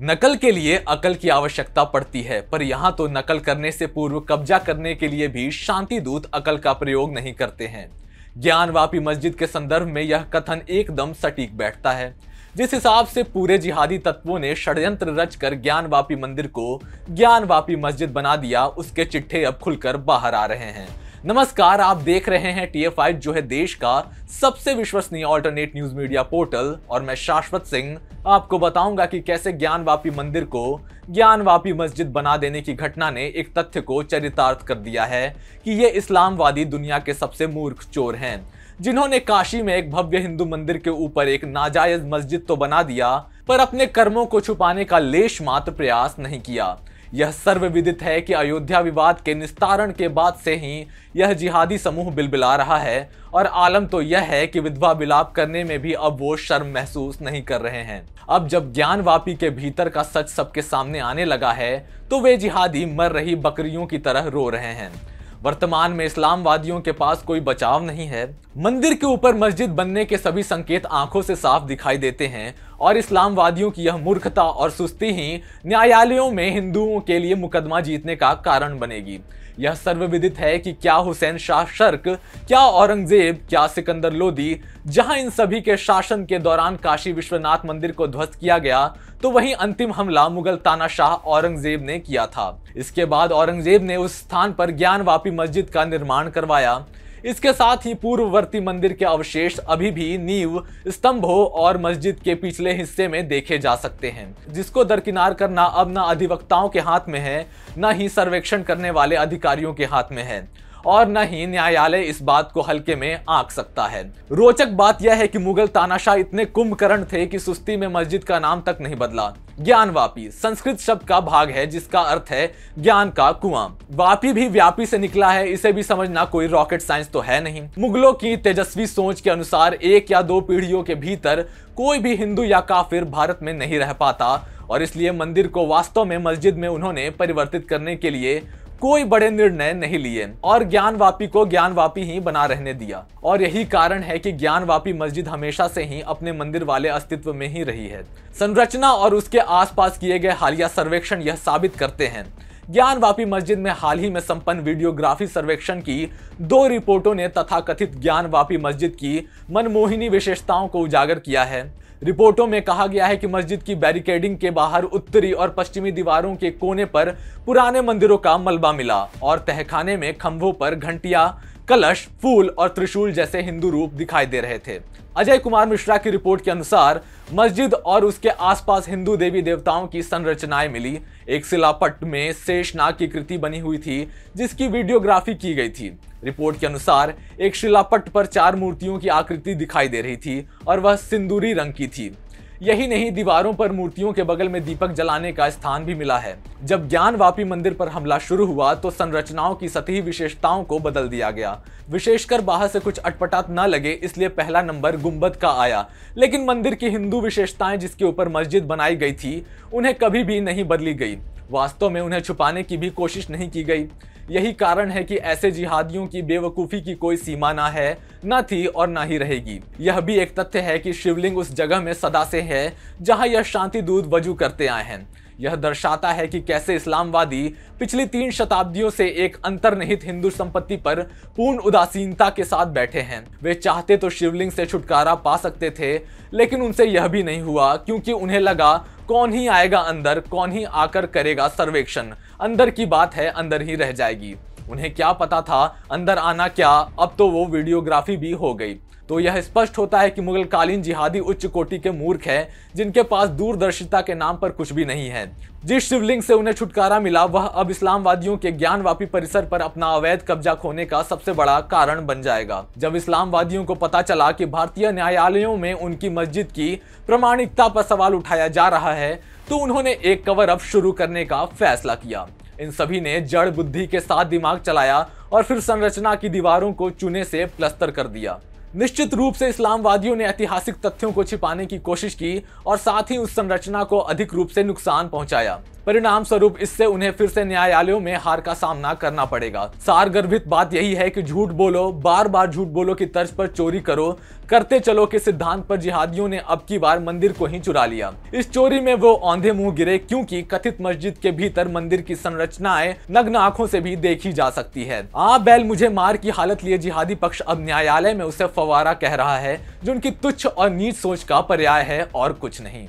नकल के लिए अकल की आवश्यकता पड़ती है पर यहाँ तो नकल करने से पूर्व कब्जा करने के लिए भी शांति दूत अकल का प्रयोग नहीं करते हैं ज्ञानवापी मस्जिद के संदर्भ में यह कथन एकदम सटीक बैठता है जिस हिसाब से पूरे जिहादी तत्वों ने षड्यंत्र रचकर ज्ञानवापी मंदिर को ज्ञानवापी मस्जिद बना दिया उसके चिट्ठे अब खुलकर बाहर आ रहे हैं नमस्कार आप देख रहे हैं टी जो है देश का सबसे विश्वसनीय ऑल्टरनेट न्यूज मीडिया पोर्टल और मैं शाश्वत सिंह आपको बताऊंगा कि कैसे ज्ञानवापी मंदिर को ज्ञानवापी मस्जिद बना देने की घटना ने एक तथ्य को चरितार्थ कर दिया है कि ये इस्लामवादी दुनिया के सबसे मूर्ख चोर हैं जिन्होंने काशी में एक भव्य हिंदू मंदिर के ऊपर एक नाजायज मस्जिद तो बना दिया पर अपने कर्मों को छुपाने का लेश मात्र प्रयास नहीं किया यह सर्वविदित है कि अयोध्या विवाद के निस्तारण के बाद से ही यह जिहादी समूह बिलबिला रहा है और आलम तो यह है कि विधवा विलाप करने में भी अब वो शर्म महसूस नहीं कर रहे हैं अब जब ज्ञान वापी के भीतर का सच सबके सामने आने लगा है तो वे जिहादी मर रही बकरियों की तरह रो रहे हैं वर्तमान में इस्लामवादियों के पास कोई बचाव नहीं है मंदिर के ऊपर मस्जिद बनने के सभी संकेत आंखों से साफ दिखाई देते हैं और इस्लामवादियों की यह मूर्खता और सुस्ती ही न्यायालयों में हिंदुओं के लिए मुकदमा जीतने का कारण बनेगी यह सर्वविदित है कि क्या हुसैन शाह शर्क क्या औरंगजेब क्या सिकंदर लोदी जहां इन सभी के शासन के दौरान काशी विश्वनाथ मंदिर को ध्वस्त किया गया तो वही अंतिम हमला मुगल तानाशाह औरंगजेब ने किया था इसके बाद औरंगजेब ने उस स्थान पर ज्ञानवापी मस्जिद का निर्माण करवाया इसके साथ ही पूर्ववर्ती मंदिर के अवशेष अभी भी नींव स्तंभों और मस्जिद के पिछले हिस्से में देखे जा सकते हैं जिसको दरकिनार करना अब न अधिवक्ताओं के हाथ में है न ही सर्वेक्षण करने वाले अधिकारियों के हाथ में है और न ही न्यायालय इस बात को हल्के में आंक सकता है रोचक बात यह है कि मुगल तानाशाह इतने कुंभकर्ण थे कि सुस्ती में मस्जिद का नाम तक नहीं बदला ज्ञान वापी संस्कृत शब्द का भाग है जिसका अर्थ है ज्ञान का कुआं वापी भी व्यापी से निकला है इसे भी समझना कोई रॉकेट साइंस तो है नहीं मुगलों की तेजस्वी सोच के अनुसार एक या दो पीढ़ियों के भीतर कोई भी हिंदू या काफिर भारत में नहीं रह पाता और इसलिए मंदिर को वास्तव में मस्जिद में उन्होंने परिवर्तित करने के लिए कोई बड़े निर्णय नहीं लिए और ज्ञानवापी को ज्ञानवापी ही बना रहने दिया और यही कारण है कि ज्ञानवापी मस्जिद हमेशा से ही अपने मंदिर वाले अस्तित्व में ही रही है संरचना और उसके आसपास किए गए हालिया सर्वेक्षण यह साबित करते हैं ज्ञानवापी मस्जिद में हाल ही में संपन्न वीडियोग्राफी सर्वेक्षण की दो रिपोर्टों ने तथाकथित ज्ञानवापी मस्जिद की मनमोहिनी विशेषताओं को उजागर किया है रिपोर्टों में कहा गया है कि मस्जिद की बैरिकेडिंग के बाहर उत्तरी और पश्चिमी दीवारों के कोने पर पुराने मंदिरों का मलबा मिला और तहखाने में खंभों पर घंटिया कलश फूल और त्रिशूल जैसे हिंदू रूप दिखाई दे रहे थे अजय कुमार मिश्रा की रिपोर्ट के अनुसार मस्जिद और उसके आसपास हिंदू देवी देवताओं की संरचनाएं मिली एक शिलापट में शेषनाग की कृति बनी हुई थी जिसकी वीडियोग्राफी की गई थी रिपोर्ट के अनुसार एक शिलापट पर चार मूर्तियों की आकृति दिखाई दे रही थी और वह सिंदूरी रंग की थी यही नहीं दीवारों पर मूर्तियों के बगल में दीपक जलाने का स्थान भी मिला है जब ज्ञानवापी मंदिर पर हमला शुरू हुआ तो संरचनाओं की सतही विशेषताओं को बदल दिया गया विशेषकर बाहर से कुछ अटपटात न लगे इसलिए पहला नंबर गुम्बद का आया लेकिन मंदिर की हिंदू विशेषताएं जिसके ऊपर मस्जिद बनाई गई थी उन्हें कभी भी नहीं बदली गई वास्तव में उन्हें छुपाने की भी कोशिश नहीं की गई यही कारण है कि ऐसे जिहादियों की बेवकूफ़ी की कोई सीमा ना है ना थी और ना ही रहेगी यह भी एक तथ्य है कि शिवलिंग उस जगह में सदा से है जहां यह शांति दूत वजू करते आए हैं यह दर्शाता है कि कैसे इस्लामवादी पिछली तीन शताब्दियों से एक अंतर्निहित हिंदू संपत्ति पर पूर्ण उदासीनता के साथ बैठे हैं वे चाहते तो शिवलिंग से छुटकारा पा सकते थे लेकिन उनसे यह भी नहीं हुआ क्योंकि उन्हें लगा कौन ही आएगा अंदर कौन ही आकर करेगा सर्वेक्षण अंदर की बात है अंदर ही रह जाएगी उन्हें क्या पता था अंदर आना क्या अब तो वो वीडियोग्राफी भी हो गई तो यह स्पष्ट होता है कि मुगल कालीन जिहादी उच्च कोटि के मूर्ख हैं जिनके पास दूरदर्शिता के नाम पर कुछ भी नहीं है जिस शिवलिंग से उन्हें छुटकारा मिला वह अब इस्लामवादियों के ज्ञानवापी परिसर पर अपना अवैध कब्जा खोने का सबसे बड़ा कारण बन जाएगा जब इस्लामवादियों को पता चला कि भारतीय न्यायालयों में उनकी मस्जिद की प्रमाणिकता पर सवाल उठाया जा रहा है तो उन्होंने एक कवर अप शुरू करने का फैसला किया इन सभी ने जड़ बुद्धि के साथ दिमाग चलाया और फिर संरचना की दीवारों को चुने से प्लस्तर कर दिया निश्चित रूप से इस्लामवादियों ने ऐतिहासिक तथ्यों को छिपाने की कोशिश की और साथ ही उस संरचना को अधिक रूप से नुकसान पहुंचाया परिणाम स्वरूप इससे उन्हें फिर से न्यायालयों में हार का सामना करना पड़ेगा सार गर्भित बात यही है कि झूठ बोलो बार बार झूठ बोलो की तर्ज पर चोरी करो करते चलो के सिद्धांत पर जिहादियों ने अब की बार मंदिर को ही चुरा लिया इस चोरी में वो औंधे मुंह गिरे क्योंकि कथित मस्जिद के भीतर मंदिर की संरचनाएं नग्न आंखों से भी देखी जा सकती है आ बैल मुझे मार की हालत लिए जिहादी पक्ष अब न्यायालय में उसे फवारा कह रहा है जो उनकी तुच्छ और नीच सोच का पर्याय है और कुछ नहीं